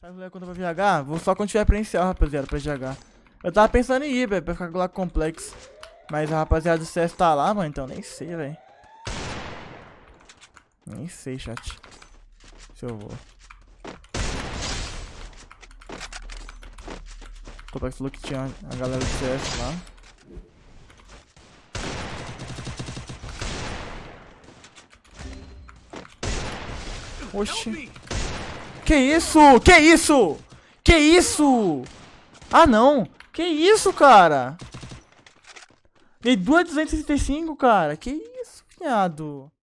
Sabe mulher quando eu vou GH? Vou só quando tiver presencial, rapaziada, pra GH. Eu tava pensando em ir, velho, pra ficar com lá complexo. Mas a rapaziada do CS tá lá, mano, então nem sei, velho. Nem sei, chat. Se eu vou. O Copex falou que tinha a galera do CS lá. Oxi. Que isso? Que isso? Que isso? Ah, não. Que isso, cara? Dei 2,265, cara. Que isso, viado?